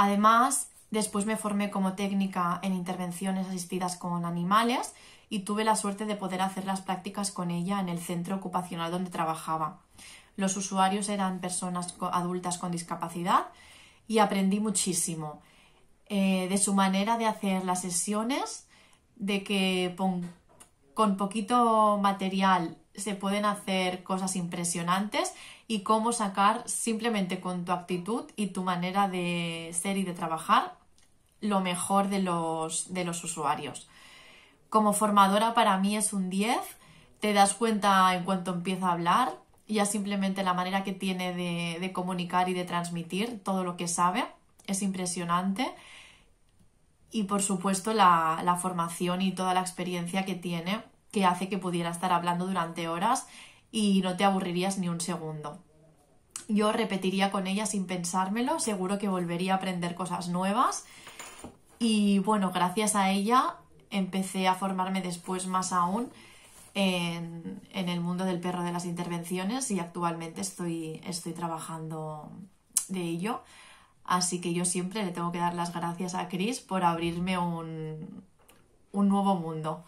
Además, después me formé como técnica en intervenciones asistidas con animales y tuve la suerte de poder hacer las prácticas con ella en el centro ocupacional donde trabajaba. Los usuarios eran personas adultas con discapacidad y aprendí muchísimo eh, de su manera de hacer las sesiones, de que con, con poquito material se pueden hacer cosas impresionantes y cómo sacar simplemente con tu actitud y tu manera de ser y de trabajar lo mejor de los, usuarios. Como formadora para mí es un 10, te das cuenta en cuanto empieza a hablar, ya simplemente la manera que tiene de, comunicar y de transmitir todo lo que sabe es impresionante y por supuesto la, la formación y toda la experiencia que tiene que hace que pudiera estar hablando durante horas y no te aburrirías ni un segundo. Yo repetiría con ella sin pensármelo, seguro que volvería a aprender cosas nuevas y bueno, gracias a ella empecé a formarme después más aún en, el mundo del perro de las intervenciones y actualmente estoy, estoy trabajando de ello. Así que yo siempre le tengo que dar las gracias a Chris por abrirme un, un nuevo mundo.